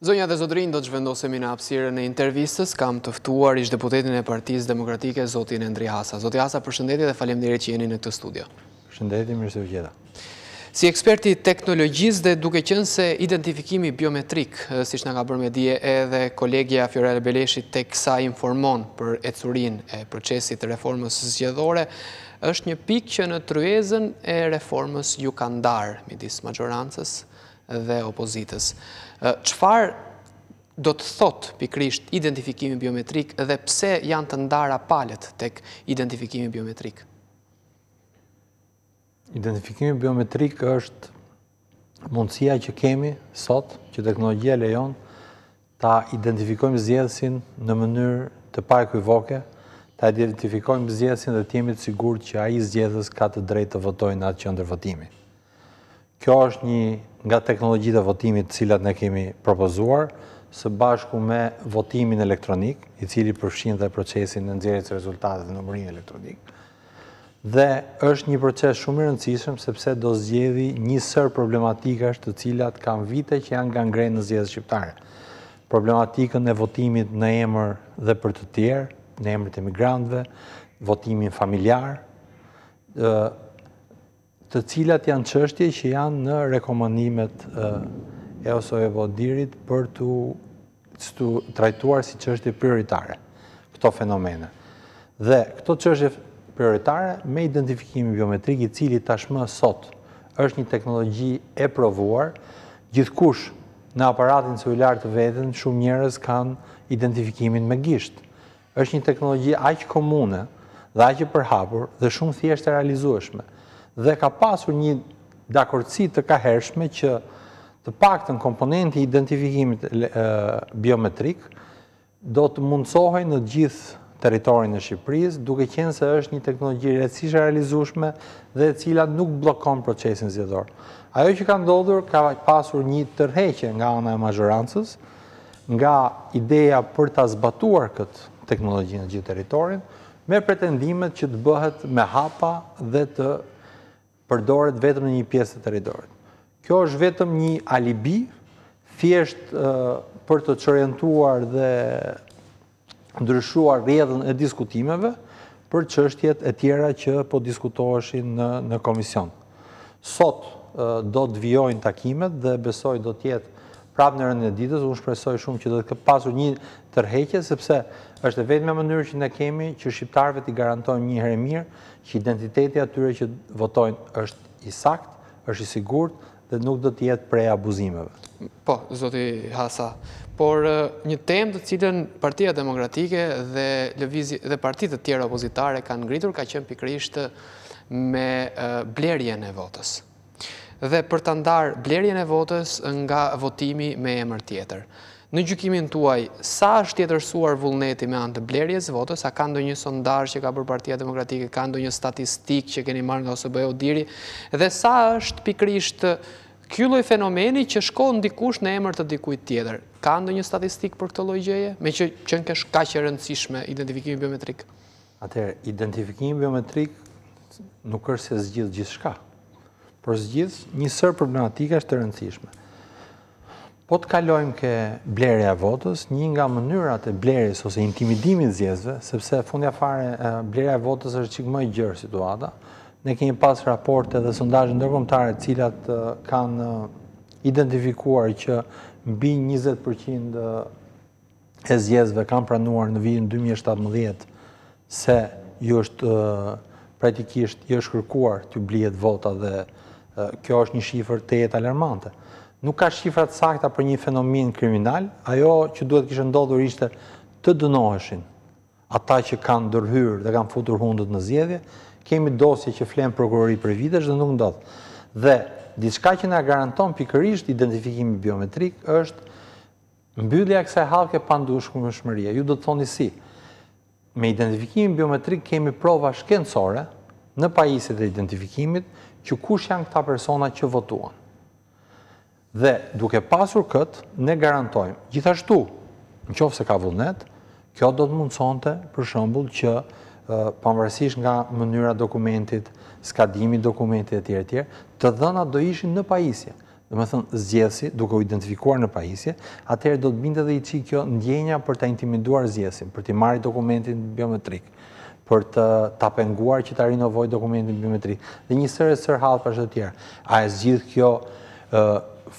Zonja dhe Zotrin, do të zhvendosemi në apsire në intervistës, kam tëftuar ishtë deputetin e partiz demokratike, Zotin Endri Hasa. Zotin Hasa, përshëndetje dhe falem dire që jeni në këtë studio. Përshëndetje, mirë se Si Si eksperti teknologjiz dhe duke qënë se identifikimi biometrik, si shna ka bërë medie dje edhe kolegja Fjorel Beleshi, te kësa informon për ecurin e procesit reformës zgjedhore, është një pikë që në tryezën e reformës ju kanë darë, midis majorancës dhe opozitës. Qëfar do të thot pikrisht identifikimi biometrik dhe pse janë të ndara palet tek identifikimi biometrik? Identifikimi biometrik është mundësia që kemi sot, që teknologjia lejon, ta identifikojmë zjedhësin në mënyrë të pa në mënyrë të pajkujvoke, të identifikojmë zgjedhësin dhe të jemi të sigurt që ai zgjedhës ka të drejtë të votojë në atë qendër votimi. Kjo është një nga teknologjitë e votimit të cilat ne kemi propozuar së bashku me votimin elektronik, i cili përfshin dhe procesin e nxjerrjes së rezultateve në nëmërin elektronik. Dhe është një proces shumë i rëndësishëm sepse do zgjedhë një sër problematikash të cilat kanë vite që janë gangrenë në shqiptare. Problematikën e votimit në emër dhe për të tjerë, në emrit e migrantve, votimin familjar, të cilat janë qështje që janë në rekomendimet e oso e vodirit për të trajtuar si qështje prioritare këto fenomene. Dhe këto qështje prioritare me identifikimi biometriki cili tashmë sot është një teknologji e provuar, gjithkush në aparatin cëllar të vetën shumë njërës kanë identifikimin me gishtë është një teknologi aqë komune dhe aqë përhapur dhe shumë thjeshtë e realizueshme. Dhe ka pasur një dakorëci të ka hershme që të pak të në komponenti identifikimit biometrik do të mundësohoj në gjithë teritorin e Shqipëriz, duke qenë se është një teknologi rëtsishë e realizueshme dhe cila nuk blokon procesin zjedorë. Ajo që ka ndodhur ka pasur një tërheqe nga ona e mazhorancës, nga ideja për të zbatuar këtë teknologjinë në gjithë teritorin, me pretendimet që të bëhet me hapa dhe të përdoret vetëm në një pjesë të teritorit. Kjo është vetëm një alibi, thjesht për të qërjentuar dhe ndryshuar rjedhën e diskutimeve për qështjet e tjera që po diskutoheshin në komision. Sot do të vjojnë takimet dhe besoj do tjetë prapë në rëndin e ditës, unë shpresoj shumë që do të pasur një tërheqe, sepse është e vetë me mënyrë që ne kemi që shqiptarve t'i garantojmë një herë mirë, që identiteti atyre që votojnë është i sakt, është i sigurt, dhe nuk do jetë prej abuzimeve. Po, zoti Hasa, por një tem të cilën partia demokratike dhe partit të tjera opozitare kanë ngritur, ka qënë pikrishtë me blerjen e votës dhe për të ndar blerjen e votës nga votimi me emër tjetër. Në gjykimin tuaj, sa është tjetërsuar vullneti me anë të blerjes votës, a ka ndonjë sondazh që ka bërë Partia Demokratike, ka ndonjë statistikë që keni marrë nga OSBE-u diri dhe sa është pikrisht ky lloj fenomeni që shkon dikush në emër të dikujt tjetër? Ka ndonjë statistikë për këtë lloj gjëje, me që që nuk është kaq e rëndësishme identifikimi biometrik? Atëherë, identifikimi biometrik nuk është se zgjidh gjithçka për zgjith, një sërë problematika është të rëndësishme. Po të kalojmë ke blerë e votës, një nga mënyrat e blerës ose intimidimit zjezve, sepse fundja fare blerë e votës është qikë mëjë gjërë situata, ne kemi pas raporte dhe sondajë ndërkomtare cilat kanë identifikuar që mbi 20% e zjezve kanë pranuar në vijën 2017 se ju është praktikisht ju është kërkuar të blijet vota dhe kjo është një shifër të jetë alarmante. Nuk ka shifrat sakta për një fenomen kriminal, ajo që duhet kishë ndodhur ishte të dënoheshin ata që kanë dërhyrë dhe kanë futur hundët në zjedhje, kemi dosje që flenë prokurori për vitesh dhe nuk ndodhë. Dhe, diska që nga garanton pikërisht identifikimi biometrik është mbyllja kësa e halke pandushku më shmëria. Ju do të thoni si, me identifikimi biometrik kemi prova shkencore në pajisit e identifikimit, që kush janë këta persona që votuan. Dhe duke pasur këtë, ne garantojmë, gjithashtu, në qofë se ka vullnet, kjo do të të, për shëmbull, që përmërësish nga mënyra dokumentit, skadimi dokumentit e tjere tjere, të dhëna do ishin në pajisje. Dhe me thënë, zjesi, duke u identifikuar në pajisje, atërë do të binde dhe i qikjo ndjenja për të intimiduar zjesin, për të marri dokumentin biometrikë për të tapenguar që të rinovoj dokumentin biometri. Dhe një sërë e sërë halë për shëtë tjerë. A e zgjith kjo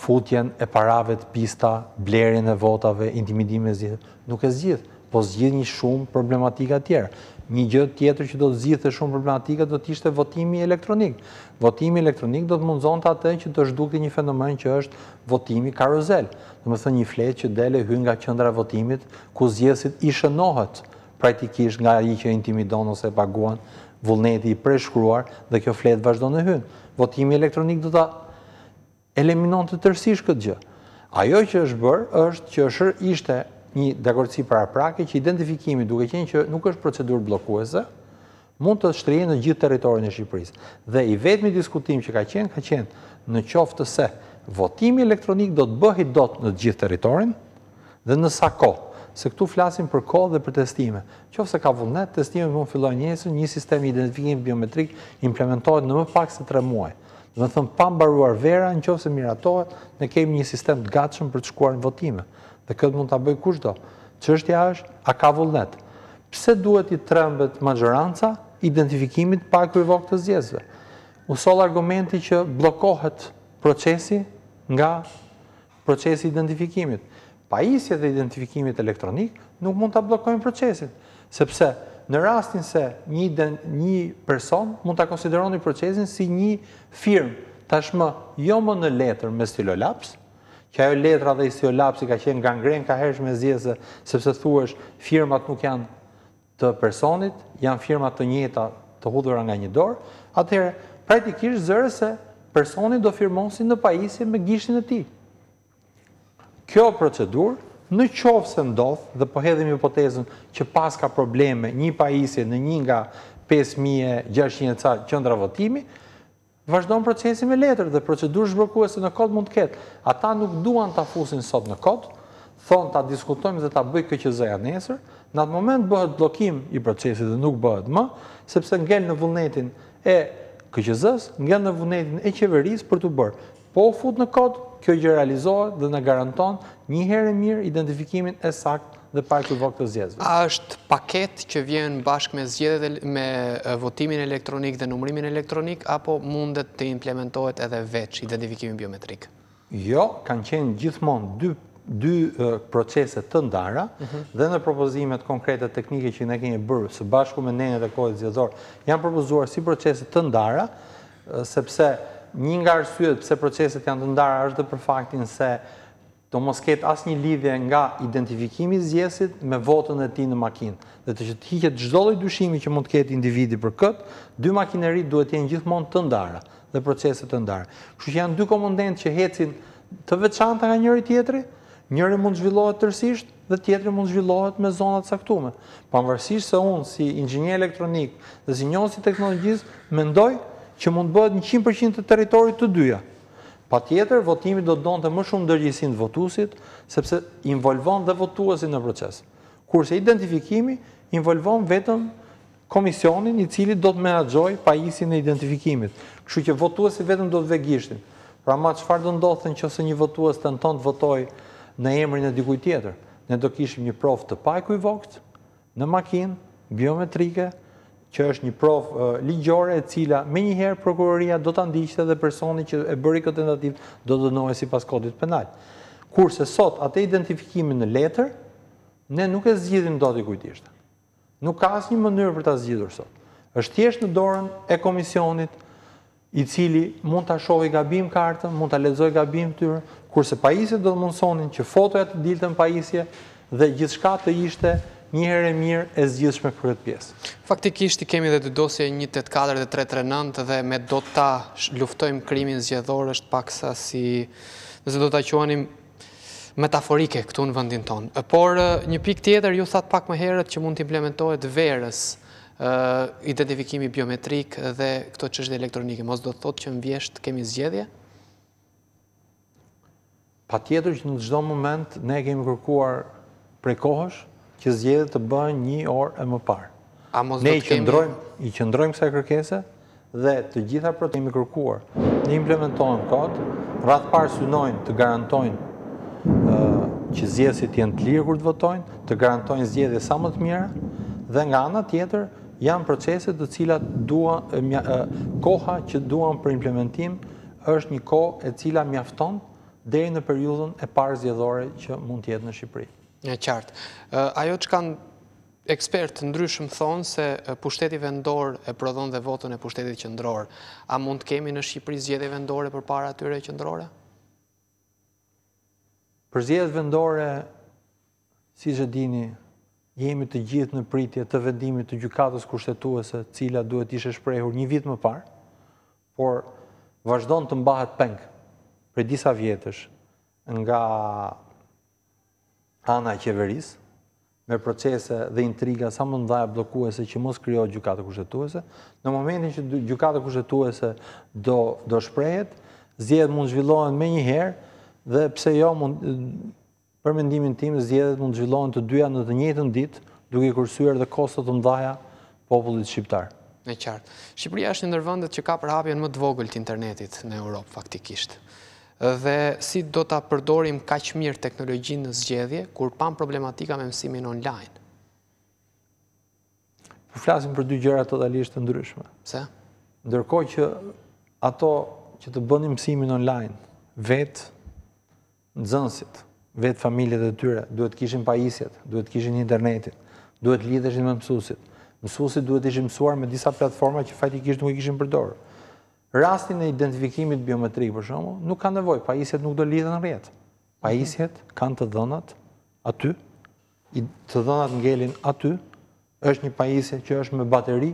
futjen e parave të pista, blerjen e votave, intimidime e zgjith. Nuk e zgjith, po zgjith një shumë problematika tjerë. Një gjithë tjetër që do të zgjith e shumë problematika do të ishte votimi elektronik. Votimi elektronik do të mundzon të atë që të shdukti një fenomen që është votimi karuzel. Dhe më thë një fletë që dele hynë nga qëndra votimit, ku zgjithësit ishë nohët praktikisht nga i që intimidon ose paguan vullneti i preshkruar dhe kjo fletë vazhdo në hynë. Votimi elektronik do ta eliminon të tërsisht këtë gjë. Ajo që është bërë është që është ishte një dekorëci para prake që identifikimi duke qenë që nuk është procedur blokuese, mund të shtrije në gjithë teritorin e Shqipëris. Dhe i vetëmi diskutim që ka qenë, ka qenë në qoftë të se votimi elektronik do të bëhi dot në gjithë teritorin dhe në kohë se këtu flasim për kohë dhe për testime. Qofse ka vullnet, testime më filloj njësën, një sistem identifikim biometrik implementohet në më pak se tre muaj. Dhe thëmë pambaruar vera, në qofse miratohet, ne kemi një sistem të gatshëm për të shkuar në votime. Dhe këtë mund të bëj kushdo. Qështja është, a ka vullnet? Pse duhet i trembet majoranca identifikimit pa kërëvok të zjezve? Usol argumenti që blokohet procesi nga procesi identifikimit pajisje dhe identifikimit elektronik, nuk mund të blokojnë procesit. Sepse në rastin se një, një person mund të konsideroni procesin si një firmë, tashmë jo më në letër me stilo laps, që ajo letra dhe stilo laps i ka qenë gangren ka hersh me zjezë, sepse thuash firmat nuk janë të personit, janë firmat të njëta të hudhura nga një dorë, atëherë praktikisht se personi do si në pajisje me gishtin e tij kjo procedur, në qovë se ndodhë, dhe po hedhim hipotezën që pas ka probleme një pajisje në një nga 5.600 qëndra votimi, vazhdojnë procesi me letër dhe procedur se në kod mund të ketë. Ata nuk duan të afusin sot në kod, thonë të diskutojmë dhe të bëjë këqëzëja nesër, në atë moment bëhet blokim i procesi dhe nuk bëhet më, sepse ngell në vullnetin e këqëzës, ngell në vullnetin e qeveris për të bërë po fut në kod, kjo gjë realizohet dhe në garanton një herë mirë identifikimin e sakt dhe pak të vokë të zjedhve. A është paket që vjen bashkë me zjedhve me votimin elektronik dhe numrimin elektronik, apo mundet të implementohet edhe veç identifikimin biometrik? Jo, kanë qenë gjithmonë dy dy proceset të ndara mhm. dhe në propozimet konkrete teknike që ne kemi bërë së bashku me nene dhe kohet zjedhore, janë propozuar si proceset të ndara sepse një nga rësujet pëse proceset janë të ndara është dhe për faktin se të mos ketë asë një lidhje nga identifikimi zjesit me votën e ti në makinë. Dhe të që të hiqet gjdolloj dushimi që mund të ketë individi për këtë, dy makinerit duhet jenë gjithmonë të ndara dhe proceset të ndara. Kështë që janë dy komendent që hecin të veçanta nga njëri tjetëri, njëri mund zhvillohet tërsisht dhe tjetëri mund zhvillohet me zonat saktume. Pa më vërsisht se unë si inxinje elektronik dhe si njënë si teknologjisë, mendoj që mund bëhet në 100% të teritorit të dyja. Pa tjetër, votimi do të donë të më shumë dërgjësin të votusit, sepse involvon dhe votuasi në proces. Kurse identifikimi, involvon vetëm komisionin i cili do të menagjoj pa isin e identifikimit. Kështu që votuasi vetëm do të vegishtin. Pra ma qëfar do ndodhën që se një votuas të në tonë të votoj në emrin e dikuj tjetër? Ne do kishim një prof të pajku i vokt, në makinë, biometrike, që është një prof ligjore e cila me njëherë prokuroria do të ndishtë dhe personi që e bëri këtë tentativ do të dënojë si pas kodit penal. Kurse sot atë e identifikimin në letër, ne nuk e zgjidhim do të kujtishtë. Nuk ka asë një mënyrë për të zgjidhur sot. është tjeshtë në dorën e komisionit i cili mund të ashovi gabim kartën, mund të lezoj gabim të tërë, kurse pajisje do të mundësonin që fotoja të diltën pajisje dhe gjithë shka të ishte një herë e mirë e zgjidhshme për këtë pjesë. Faktikisht i kemi edhe dy dosje 184 dhe 339 dhe me do ta luftojmë krimin zgjedhor është paksa si nëse do ta quanim metaforike këtu në vendin tonë. Por një pikë tjetër ju that pak më herët që mund të implementohet verës identifikimi biometrik dhe këto çështje elektronike, mos do të thotë që në vjeshtë kemi zgjedhje? Pa tjetër që në gjdo moment ne kemi kërkuar prej kohësh, që zjedhe të bëjnë një orë e më parë. A mos do të kemi? Ne i qëndrojmë kësa e kërkese dhe të gjitha për të kemi kërkuar. Ne implementojmë kodë, rratë parë synojnë të garantojnë që zjedhësit jenë të lirë kur të votojnë, të garantojnë zjedhe sa më të mjera dhe nga anë tjetër janë proceset të cilat koha që duan për implementim është një kohë e cila mjafton dhe i në periudhën e parë zjedhore që mund tjetë në Shqipëri. Në qartë. Ajo që kanë ekspertë të ndryshëm thonë se pushteti vendor e prodhon dhe votën e pushtetit qëndrorë, A mund të kemi në Shqipëri zgjede vendore për para atyre e qëndrore? Për zgjede vendore, si që dini, jemi të gjithë në pritje të vendimit të gjukatës kushtetuese cila duhet ishe shprejhur një vit më parë, por vazhdojnë të mbahet pengë për disa vjetësh nga ana e qeveris, me procese dhe intriga sa më ndaj blokuese që mos kryo gjukatë kushtetuese, në momentin që gjukatë kushtetuese do shprejet, zjedh mund zhvillohen me njëherë, dhe pse jo mund përmendimin tim, zjedh mund zhvillohen të dyja në të njëtën ditë, duke kërsyër dhe kostët të ndaja popullit shqiptarë. Në qartë. Shqipëria është në nërvëndet që ka përhapjen më të vogël të internetit në Europë faktikishtë dhe si do të përdorim ka që mirë teknologjinë në zgjedhje, kur pan problematika me mësimin online. Për po flasim për dy gjera totalisht të ndryshme. Se? Ndërko që ato që të bëni mësimin online, vetë në zënsit, vetë familje dhe tyre, duhet kishin pajisjet, duhet kishin internetin, duhet lidheshin me mësusit. Mësusit duhet ishin mësuar me disa platforma që fajti nuk i kishin përdorë rastin e identifikimit biometrik për shumë, nuk ka nevoj, pajisjet nuk do lidhen rjetë. Pajisjet kanë të dhënat aty, të dhënat ngelin aty, është një pajisje që është me bateri,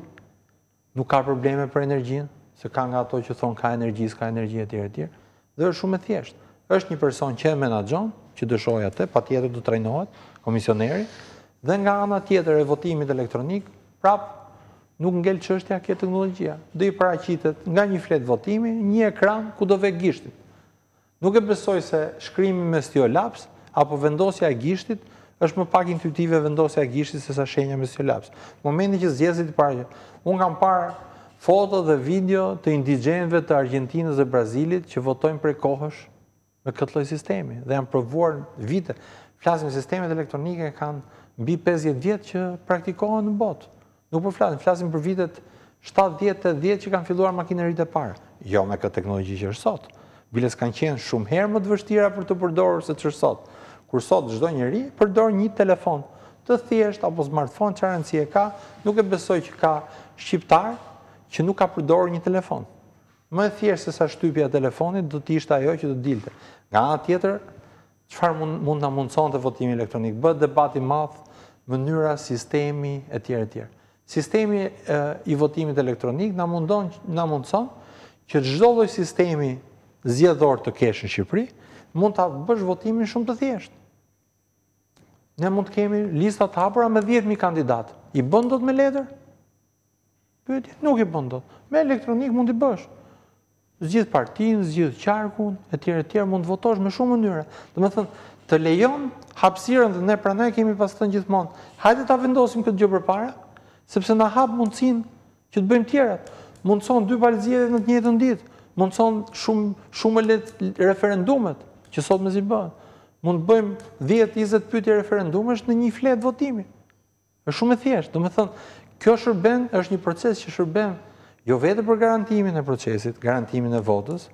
nuk ka probleme për energjinë, se ka nga ato që thonë ka energjis, ka energjit e tjere tjere, dhe është shumë e thjeshtë. është një person që e menadxon, që dëshoj atë, pa tjetër të trajnohet, komisioneri, dhe nga anë atjetër e votimit elektronik, prapë nuk ngellë që është ja kje teknologjia. Dhe i paracitet nga një flet votimi, një ekran ku do ve gishtit. Nuk e besoj se shkrimi me stiolaps, apo vendosja e gishtit, është më pak intuitive vendosja e gishtit se sa shenja me stiolaps. Momenti që zjezit i paracitet, unë kam parë foto dhe video të indigenve të Argentinës dhe Brazilit që votojnë prej kohësh me këtë loj sistemi dhe janë provuar vite. Flasim sistemet elektronike kanë bi 50 vjetë që praktikohen në botë. Nuk për po flasim, flasim për vitet 7-10-10 që kanë filluar makinerit e parë. Jo me këtë teknologi që është sot. Biles kanë qenë shumë herë më të vështira për të përdorë se që është sot. Kur sot gjdo njëri, përdorë një telefon të thjesht apo smartphone që arënë si e ka, nuk e besoj që ka shqiptar që nuk ka përdorë një telefon. Më e thjesht se sa shtypja telefonit, do të ishte ajo që do dilte. Nga nga tjetër, qëfar mund në mundëson të votimi elektronik? Bëtë debati math, mënyra, sistemi, etjere, etjere. Sistemi i votimit elektronik në mundëson që të zhdoj sistemi zjedhor të keshë në Shqipëri, mund të bësh votimin shumë të thjeshtë. Ne mund të kemi listat të hapëra me 10.000 kandidatë. I bëndot me leder? nuk i bëndot. Me elektronik mund të bësh. Zgjith partinë, zgjith qarkun, e tjere tjere mund të votosh me shumë mënyre. Dhe me thënë, të lejon, hapsiren dhe ne pra ne kemi pas të në gjithmonë. Hajde të avendosim këtë gjë për para, Sepse na hap mundësin që të bëjmë tjera. Mundson dy balzije në të njëjtën ditë. Mundson shumë shumë le referendumet që sot mezi bën. Mund bëjmë 10-20 pyetje referendumet në një fletë votimi. Është shumë e thjeshtë. Do të thonë, kjo shërben, është një proces që shërben jo vetëm për garantimin e procesit, garantimin e votës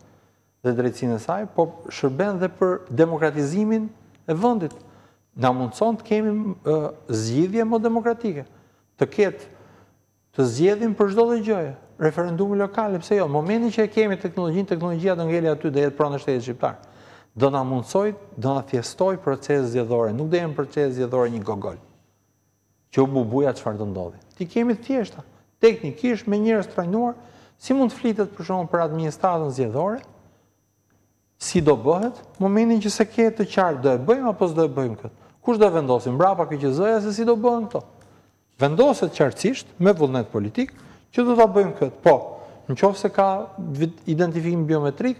dhe drejtësinë e saj, por shërben edhe për demokratizimin e vendit. Na mundson të kemi zgjidhje më demokratike të ketë të zjedhin për shdo dhe gjojë, referendumë lokale, pëse jo, momentin që e kemi teknologjin, teknologjia dhe ngelli aty dhe jetë pranë në shtetit shqiptar, dhe nga mundsoj, dhe nga thjestoj proces zjedhore, nuk dhe jenë proces zjedhore një gogol, që u bubuja që farë të ndodhi. Ti kemi të tjeshta, teknikish me njërës të rajnuar, si mund të flitet për shumë për administratën zjedhore, si do bëhet, momentin që se ketë të qartë, do e bëjmë apo së e bëjmë këtë, kush dhe vendosim, brapa këtë që zëja, se si do bëhen këto vendoset qartësisht me vullnet politik që do të bëjmë këtë. Po, në qofë se ka identifikim biometrik,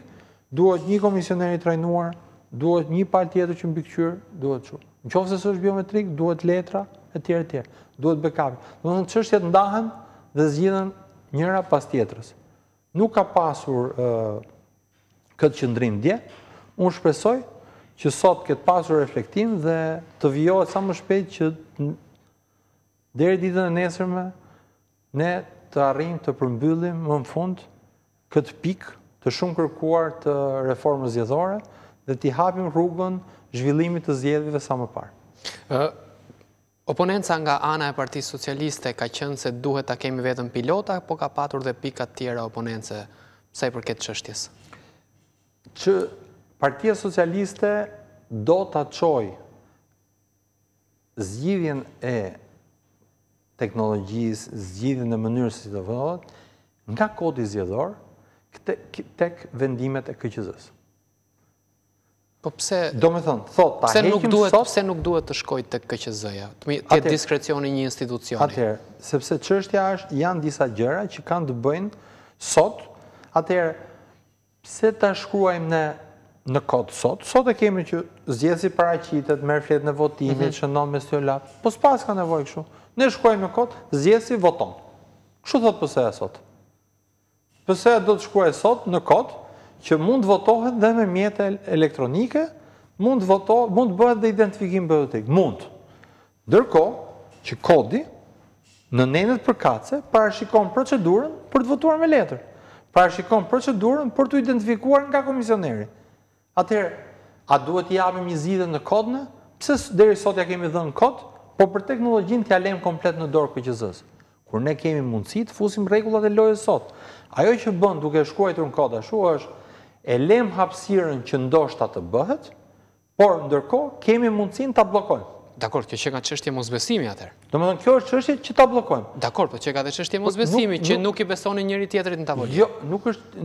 duhet një komisioneri trajnuar, duhet një palë tjetër që mbikëqyrë, duhet që. Në qofë se së është biometrik, duhet letra, e tjere tjere, duhet bekapi. Në në jetë ndahen dhe zhjithën njëra pas tjetërës. Nuk ka pasur këtë qëndrim dje, unë shpresoj që sot këtë pasur reflektim dhe të vjojët sa më shpejt që Dere ditën e nesërme, ne të arrim të përmbyllim më në fund këtë pik të shumë kërkuar të reformës zjedhore dhe të hapim rrugën zhvillimit të zjedhive sa më parë. Oponenca nga ana e parti socialiste ka qënë se duhet të kemi vetën pilota, po ka patur dhe pikat tjera oponence, saj i përket qështjes? Që partia socialiste do të qoj zgjivjen e teknologjisë, zgjidhën në mënyrë si të vëllët, nga kodi zjedhor, tek vendimet e këqëzës. Po pse... Do me thënë, thot, ta heqim nuk duhet, sot... Pse nuk duhet të shkoj të këqëzëja, Të mi, diskrecioni një institucioni. Atëherë, sepse qështja është, janë disa gjëra që kanë të bëjnë sot, atëherë, pse të shkruajmë në në kodë sot, sot e kemi që zjesi paracitet, merë fletë në votimit, shëndon mhm. me stjolat, po s'pa ka nevoj këshu, ne shkuaj në kodë, zjesi voton. Këshu thot pëse e sot? Pëse e do të shkuaj sot në kodë, që mund të votohet dhe me mjetë elektronike, mund të bëhet dhe identifikim bëhetik, mund. Dërko që kodi, në nenet për kace, parashikon procedurën për të votuar me letër, parashikon procedurën për të identifikuar nga komisioneri. Atëherë, a duhet t'i japim një zgjidhje në kod në? Pse deri sot ja kemi dhënë kod, po për teknologjinë t'ia lëm komplet në dorë QQZ-s. Kur ne kemi mundësi të fusim rregullat e lojës sot. Ajo që bën duke shkruar në kod ashtu është e lëm hapësirën që ndoshta të bëhet, por ndërkohë kemi mundësinë ta bllokojmë. Dakor, kjo që ka qështje mosbesimi atër. Do më thënë, kjo është qështje që ta blokojmë. Dakor, po që ka dhe qështje po, mosbesimi, që nuk i besoni njëri tjetërit në tavolinë. Jo,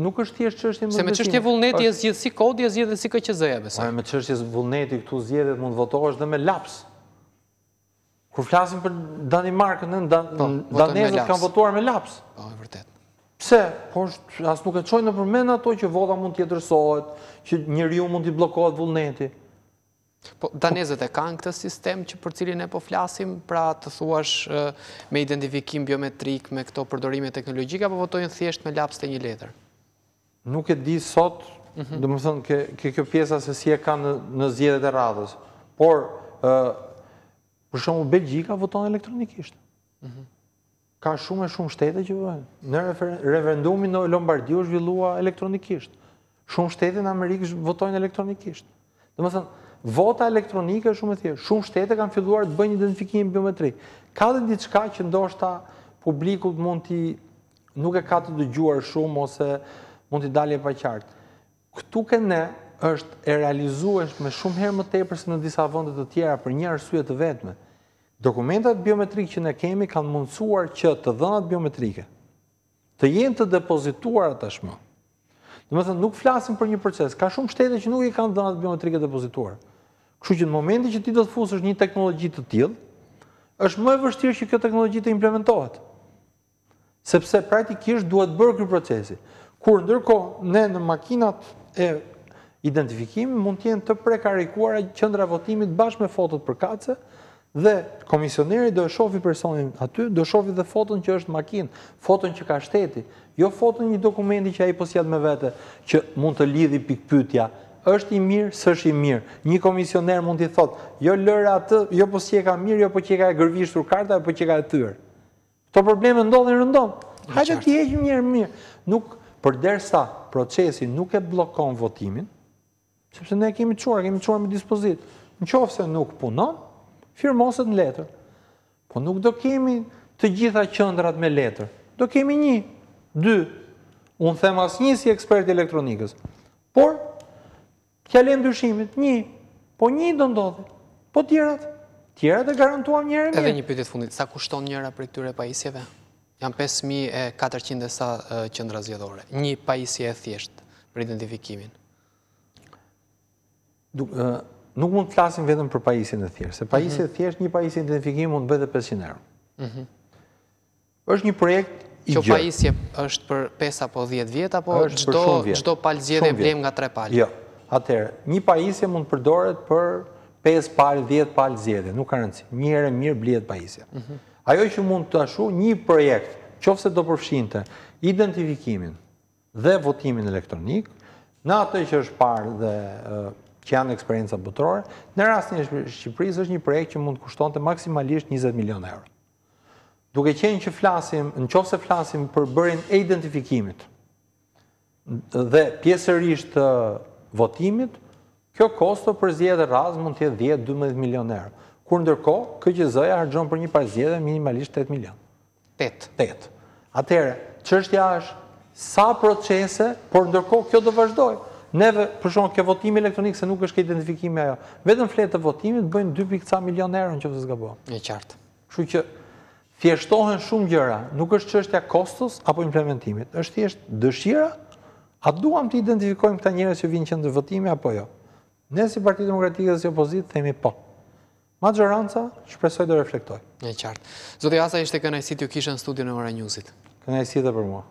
nuk është tjeshtë qështje mosbesimi. Se me qështje vullneti e zgjithë si kodi, e zgjithë dhe si këqëzëja besoni. Po, me qështje vullneti këtu zgjithë dhe mund votohesh dhe me laps. Kur flasim për Danimarkën, po, danesët kanë votuar me laps. Po, e vërtet. Pse? Por asë nuk e qojnë në përmenë ato që vota mund t'jetërsohet, që njëri ju mund t'i blokohet vullneti. Po, danezët e kanë këtë sistem që për cilin e po flasim, pra të thuash me identifikim biometrik, me këto përdorime teknologjika, apo votojnë thjesht me laps të një letër? Nuk e di sot, mhm. dhe më thënë, kjo pjesa se si e kanë në zjedet e radhës, por për shumë Belgjika votojnë elektronikisht. Mhm. Ka shumë e shumë shtete që votojnë. Në referendumin në Lombardiu është villua elektronikisht. Shumë shtete në Amerikë votojnë elektronikisht. Dhe më thënë, Vota elektronike shumë e thjeshtë, shumë shtete kanë filluar të bëjnë identifikim biometri. Ka dhe diçka që ndoshta publikut mund t'i nuk e ka të dëgjuar shumë ose mund t'i dalje pa qartë. Këtu ke ne është e realizuesh me shumë herë më tepër se në disa vëndet të tjera për një arsye të vetme. Dokumentat biometrikë që ne kemi kanë mundësuar që të dhënat biometrike të jenë të depozituar atashmë. Dhe më thënë, nuk flasim për një proces, ka shumë shtete që nuk i kanë dhënat biometrike dhe pozituar. Kështu që në momenti që ti do të fusë është një teknologi të tjilë, është më e vështirë që kjo teknologi të implementohet. Sepse praktikisht duhet bërë kërë procesi. Kur ndërko, ne në makinat e identifikimi, mund tjenë të prekarikuar e qëndra votimit bashkë me fotot për kace, dhe komisioneri do e shofi personin aty, do shofi dhe foton që është makin, foton që ka shteti, jo foton një dokumenti që a i posjet me vete, që mund të lidhi pikpytja, është i mirë, së është i mirë. Një komisioner mund të i thotë, jo lërë atë, jo po si e ka mirë, jo po që e ka e gërvishtur karta, jo po që e ka e tyrë. Të probleme ndodhe në ndonë, hajtë të jeshë mirë, mirë. Nuk, për derë procesi nuk e blokon votimin, sepse ne kemi quar, kemi quar me dispozit. Në qofë se nuk punon, firmoset në letër. Po nuk do kemi të gjitha qëndrat me letër. Do kemi një, dy, unë them as një si ekspert e elektronikës. Por, kja le ndryshimit, një, po një do ndodhe, po tjerat, tjerat dhe garantuam njëre një. Edhe një pytit fundit, sa kushton njëra për këtyre pajisjeve? Jam 5.400 e sa qëndra zjedhore. Një pajisje e thjeshtë për identifikimin nuk mund të flasim vetëm për pajisin e thjeshtë, se pajisin e mhm. thjeshtë, një pajisin identifikimi mund të bëjë dhe 500 euro. Mhm. është një projekt i gjë. Që pajisje është për 5 apo 10 vjetë, apo qdo palë e vlem nga 3 palë? Jo, atërë, një pajisje mund të përdoret për 5 palë, 10 palë zjedhe, nuk karënëci, një ere mirë blijet pajisje. Mhm. Ajo që mund të ashu, një projekt, qofse do përfshinte, identifikimin dhe votimin elektronik, në atë që është parë dhe që janë eksperienca botërore. Në rastin e Shqipërisë është një projekt që mund të kushton të maksimalisht 20 milion euro. Duke qenë që flasim, në qofë se flasim për bërin e identifikimit dhe pjesërisht votimit, kjo kosto për zjedhe rrasë mund të jetë 10-12 milion euro. Kur ndërko, këtë që zëja argjon për një parzjedhe minimalisht 8 milion. 8? 8. Atere, qështja është sa procese, por ndërko kjo të vazhdojë. Neve për shkak votim votimit elektronik se nuk është ke identifikimi ajo. Vetëm fletë të votimit bëjnë 2.3 milion milionë euro në çështë zgabo. Një qartë. Kështu që thjeshtohen shumë gjëra, nuk është çështja kostos apo implementimit, është thjesht dëshira, a duam të identifikojmë këta njerëz që vinë që në apo jo. Ne si Parti Demokratike dhe si opozitë, themi po. Majoranca shpresoj të reflektojë. Është qartë. Zoti Asa ishte kënaqësi të kishën studion e Ora Newsit. Kënaqësi edhe për mua.